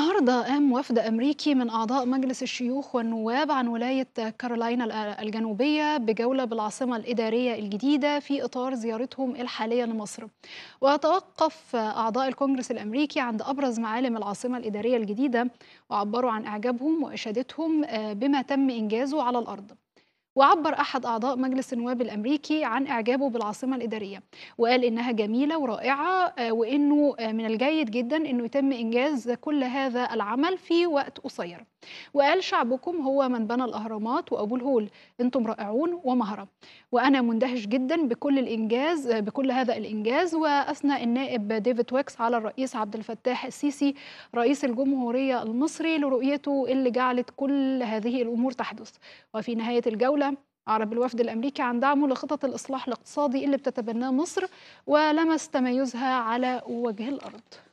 النهارده قام وفد أمريكي من أعضاء مجلس الشيوخ والنواب عن ولاية كارولاينا الجنوبية بجولة بالعاصمة الإدارية الجديدة في إطار زيارتهم الحالية لمصر وتوقف أعضاء الكونجرس الأمريكي عند أبرز معالم العاصمة الإدارية الجديدة وعبروا عن إعجابهم وإشادتهم آه، بما تم إنجازه على الأرض وعبر أحد أعضاء مجلس النواب الأمريكي عن إعجابه بالعاصمة الإدارية وقال إنها جميلة ورائعة آه، وإنه آه، من الجيد جدا إنه يتم إنجاز كل هذا العمل في وقت قصير وقال شعبكم هو من بنى الأهرامات وأبو الهول أنتم رائعون ومهرة وأنا مندهش جدا بكل الإنجاز آه، بكل هذا الإنجاز وأثنى النائب ديفيد ويكس على الرئيس عبد الفتاح السيسي رئيس الجمهورية المصري لرؤيته اللي جعلت كل هذه الأمور تحدث وفي نهاية الجولة أعرب الوفد الأمريكي عن دعمه لخطط الإصلاح الاقتصادي اللي بتتبناه مصر ولمس تميزها على وجه الأرض